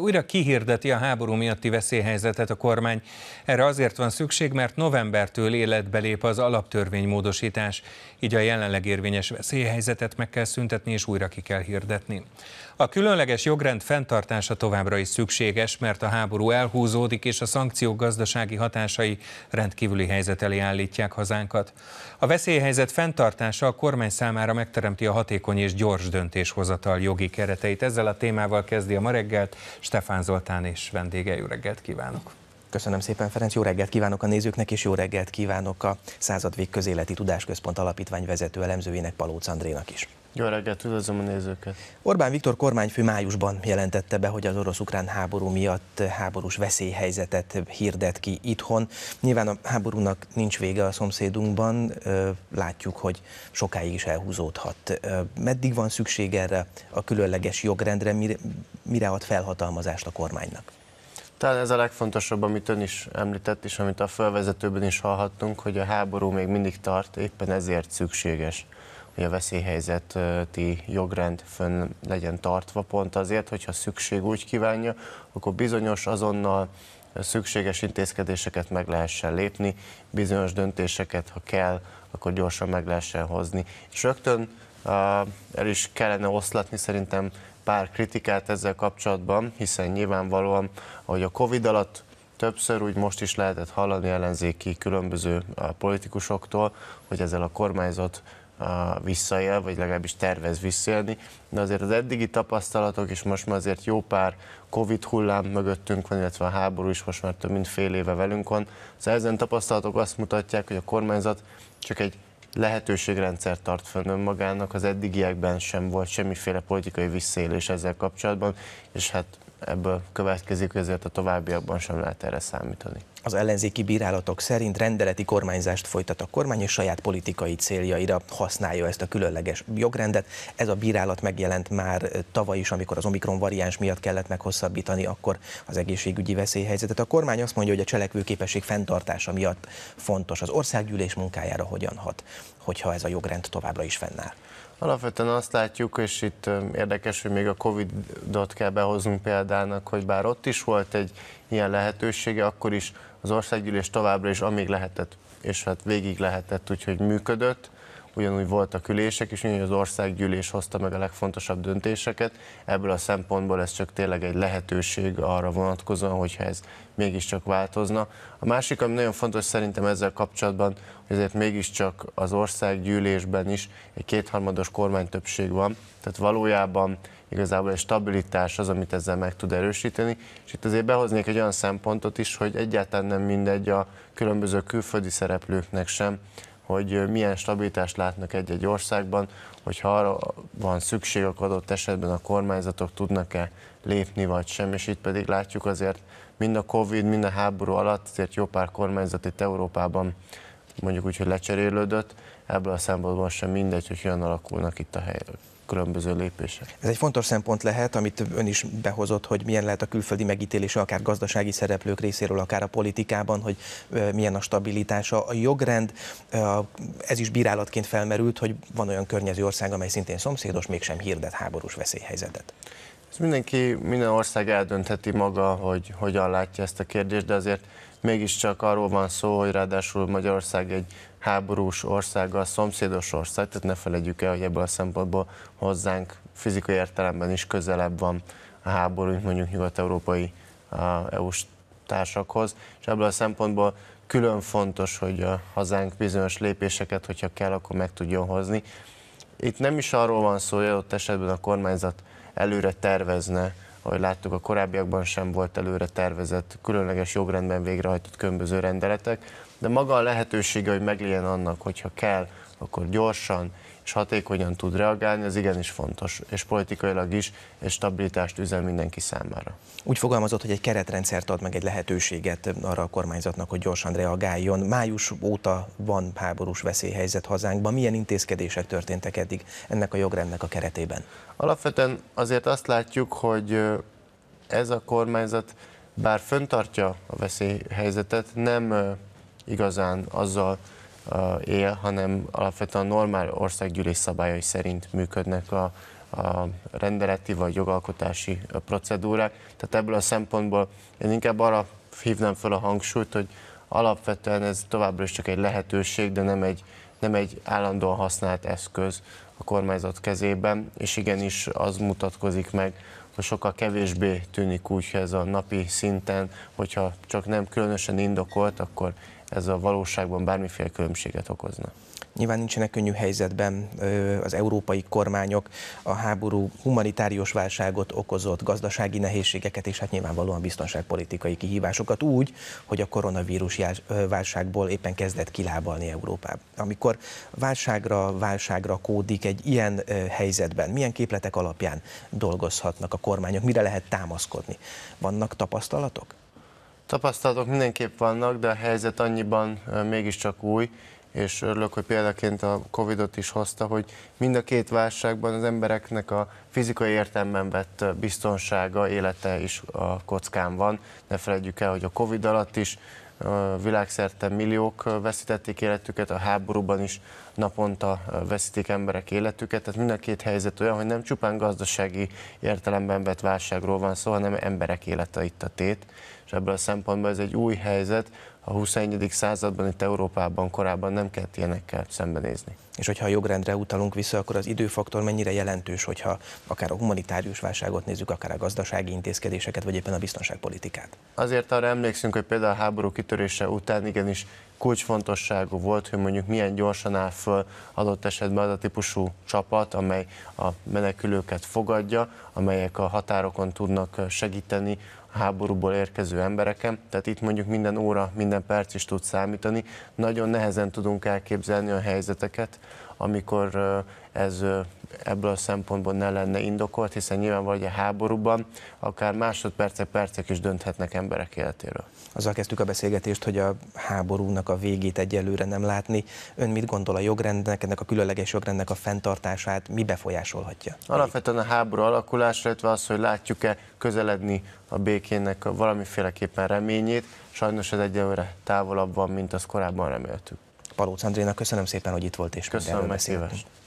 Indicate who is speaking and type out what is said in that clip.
Speaker 1: Újra kihirdeti a háború miatti veszélyhelyzetet a kormány. Erre azért van szükség, mert novembertől életbe lép az alaptörvénymódosítás, így a jelenleg érvényes veszélyhelyzetet meg kell szüntetni és újra ki kell hirdetni. A különleges jogrend fenntartása továbbra is szükséges, mert a háború elhúzódik, és a szankciók gazdasági hatásai rendkívüli helyzet elé állítják hazánkat. A veszélyhelyzet fenntartása a kormány számára megteremti a hatékony és gyors döntéshozatal jogi kereteit. Ezzel a témával kezdi a ma reggelt Stefán Zoltán és vendége. Jó reggelt kívánok! Köszönöm szépen, Ferenc. Jó reggelt kívánok a nézőknek, és jó reggelt kívánok a Századvég Közéleti Tudásközpont Alapítvány vezető elemzőjének Palóc Andrénak is. Jó reggelt, üdvözlöm a nézőket! Orbán Viktor kormányfő májusban jelentette be, hogy az orosz-ukrán háború miatt háborús veszélyhelyzetet hirdet ki itthon. Nyilván a háborúnak nincs vége a szomszédunkban, látjuk, hogy sokáig is elhúzódhat. Meddig van szükség erre a különleges jogrendre, mire ad felhatalmazást a kormánynak?
Speaker 2: Talán ez a legfontosabb, amit ön is említett, és amit a felvezetőben is hallhattunk, hogy a háború még mindig tart, éppen ezért szükséges, hogy a veszélyhelyzeti jogrend fönn legyen tartva, pont azért, hogyha szükség úgy kívánja, akkor bizonyos azonnal szükséges intézkedéseket meg lehessen lépni, bizonyos döntéseket, ha kell, akkor gyorsan meg lehessen hozni. És rögtön ah, el is kellene oszlatni szerintem pár kritikát ezzel kapcsolatban, hiszen nyilvánvalóan, hogy a Covid alatt többször úgy most is lehetett hallani ellenzéki különböző politikusoktól, hogy ezzel a kormányzat visszaél, vagy legalábbis tervez visszaélni, de azért az eddigi tapasztalatok, és most már azért jó pár Covid hullám mögöttünk van, illetve a háború is most már több mint fél éve velünk van, szóval ezen tapasztalatok azt mutatják, hogy a kormányzat csak egy lehetőségrendszer tart fönn önmagának, az eddigiekben sem volt semmiféle politikai visszélés ezzel kapcsolatban, és hát ebből következik, hogy ezért a továbbiakban sem lehet erre számítani. Az ellenzéki bírálatok szerint
Speaker 1: rendeleti kormányzást folytat a kormány, és saját politikai céljaira használja ezt a különleges jogrendet. Ez a bírálat megjelent már tavaly is, amikor az Omikron variáns miatt kellett meghosszabbítani akkor az egészségügyi veszélyhelyzetet. A kormány azt mondja, hogy a cselekvőképesség fenntartása miatt fontos az országgyűlés munkájára hogyan hat, hogyha ez a jogrend továbbra is fennáll.
Speaker 2: Alapvetően azt látjuk, és itt érdekes, hogy még a Covid-ot kell behoznunk példának, hogy bár ott is volt egy ilyen lehetősége, akkor is az országgyűlés továbbra is amíg lehetett, és hát végig lehetett, úgyhogy működött ugyanúgy voltak ülések, és ugyanúgy az országgyűlés hozta meg a legfontosabb döntéseket. Ebből a szempontból ez csak tényleg egy lehetőség arra vonatkozóan, hogyha ez mégiscsak változna. A másik, ami nagyon fontos szerintem ezzel kapcsolatban, hogy ezért mégiscsak az országgyűlésben is egy kétharmados kormánytöbbség van, tehát valójában igazából egy stabilitás az, amit ezzel meg tud erősíteni, és itt azért behoznék egy olyan szempontot is, hogy egyáltalán nem mindegy a különböző külföldi szereplőknek sem, hogy milyen stabilitást látnak egy-egy országban, hogyha arra van szükség, akkor adott esetben a kormányzatok tudnak-e lépni vagy sem, és itt pedig látjuk azért mind a Covid, mind a háború alatt azért jó pár kormányzat itt Európában mondjuk úgy, hogy lecserélődött, ebből a szempontból sem mindegy, hogy hogyan alakulnak itt a helyek különböző lépések.
Speaker 1: Ez egy fontos szempont lehet, amit ön is behozott, hogy milyen lehet a külföldi megítélése, akár gazdasági szereplők részéről, akár a politikában, hogy milyen a stabilitása. A jogrend, ez is bírálatként felmerült, hogy van olyan környező ország, amely
Speaker 2: szintén szomszédos, mégsem hirdet háborús veszélyhelyzetet. Ezt mindenki, minden ország eldöntheti maga, hogy hogyan látja ezt a kérdést, de azért mégiscsak arról van szó, hogy ráadásul Magyarország egy háborús országgal, szomszédos ország, tehát ne felejtjük el, hogy ebből a szempontból hozzánk fizikai értelemben is közelebb van a háború, mint mondjuk nyugat-európai EU-s társakhoz, és ebből a szempontból külön fontos, hogy a hazánk bizonyos lépéseket, hogyha kell, akkor meg tudjon hozni. Itt nem is arról van szó, hogy ott esetben a kormányzat előre tervezne, ahogy láttuk a korábbiakban sem volt előre tervezett, különleges jogrendben végrehajtott különböző rendeletek, de maga a lehetősége, hogy meglien annak, hogyha kell, akkor gyorsan, és hatékonyan tud reagálni, az igenis fontos, és politikailag is, és stabilitást üzen mindenki számára. Úgy fogalmazott, hogy egy keretrendszert ad meg egy lehetőséget arra a kormányzatnak, hogy gyorsan reagáljon. Május
Speaker 1: óta van háborús veszélyhelyzet hazánkban. Milyen intézkedések történtek eddig ennek a
Speaker 2: jogrendnek a keretében? Alapvetően azért azt látjuk, hogy ez a kormányzat bár föntartja a veszélyhelyzetet, nem igazán azzal Uh, él, hanem alapvetően a normál országgyűlés szabályai szerint működnek a, a rendeleti vagy jogalkotási procedúrák. Tehát ebből a szempontból én inkább arra hívnám fel a hangsúlyt, hogy alapvetően ez továbbra is csak egy lehetőség, de nem egy, nem egy állandóan használt eszköz a kormányzat kezében, és igenis az mutatkozik meg, hogy sokkal kevésbé tűnik úgy, hogy ez a napi szinten, hogyha csak nem különösen indokolt, akkor ez a valóságban bármiféle különbséget okozna? Nyilván nincsenek könnyű helyzetben az európai
Speaker 1: kormányok, a háború humanitárius válságot okozott, gazdasági nehézségeket, és hát nyilvánvalóan biztonságpolitikai kihívásokat úgy, hogy a koronavírus válságból éppen kezdett kilábalni Európában. Amikor válságra, válságra kódik egy ilyen helyzetben, milyen képletek alapján dolgozhatnak a kormányok, mire lehet támaszkodni? Vannak tapasztalatok?
Speaker 2: Tapasztalatok mindenképp vannak, de a helyzet annyiban mégiscsak új, és örülök, hogy példaként a Covid-ot is hozta, hogy mind a két válságban az embereknek a fizikai értelemben vett biztonsága, élete is a kockán van. Ne felejtjük el, hogy a Covid alatt is világszerte milliók veszítették életüket, a háborúban is naponta veszítik emberek életüket, tehát mind a két helyzet olyan, hogy nem csupán gazdasági értelemben vett válságról van szó, hanem emberek élete itt a tét, ebből a szempontból ez egy új helyzet, a 21. században itt Európában korábban nem kellett ilyenekkel szembenézni. És hogyha a jogrendre utalunk vissza, akkor az időfaktor
Speaker 1: mennyire jelentős, hogyha akár a humanitárius válságot nézzük, akár a gazdasági intézkedéseket, vagy éppen a biztonságpolitikát?
Speaker 2: Azért arra emlékszünk, hogy például a háború kitörése után igenis kulcsfontosságú volt, hogy mondjuk milyen gyorsan áll föl adott esetben az a típusú csapat, amely a menekülőket fogadja, amelyek a határokon tudnak segíteni a háborúból érkező embereken, tehát itt mondjuk minden óra, minden perc is tud számítani. Nagyon nehezen tudunk elképzelni a helyzeteket, amikor ez ebből a szempontból ne lenne indokolt, hiszen nyilván vagy a háborúban akár másodpercek, percek is dönthetnek emberek életéről.
Speaker 1: Azzal kezdtük a beszélgetést, hogy a háborúnak a végét egyelőre nem látni. Ön mit gondol a jogrendnek, ennek a különleges jogrendnek a fenntartását, mi befolyásolhatja?
Speaker 2: Alapvetően a háború alakulásra, illetve az, hogy látjuk-e közeledni a békének valamiféleképpen reményét, sajnos ez egyelőre távolabb van, mint azt korábban reméltük. Palóc Andrénak
Speaker 1: köszönöm szépen, hogy itt
Speaker 2: volt és Köszönöm, beszéltünk.